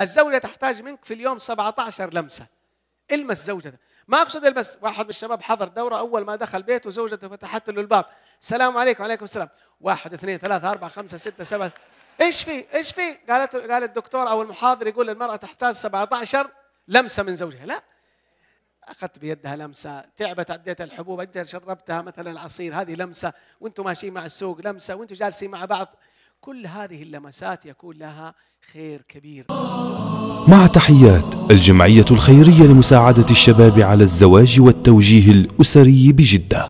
الزوجة تحتاج منك في اليوم 17 لمسة المس زوجتك ما اقصد المس واحد من الشباب حضر دورة أول ما دخل بيته زوجته فتحت له الباب السلام عليكم وعليكم السلام واحد اثنين ثلاثة أربعة خمسة ستة سبعة ايش في ايش في قالت قال الدكتور أو المحاضر يقول المرأة تحتاج 17 لمسة من زوجها لا اخذت بيدها لمسه، تعبت عديت الحبوب، انت شربتها مثلا عصير، هذه لمسه، وانتم ماشيين مع السوق لمسه، وانتم جالسين مع بعض كل هذه اللمسات يكون لها خير كبير مع تحيات الجمعية الخيرية لمساعدة الشباب على الزواج والتوجيه الأسري بجدة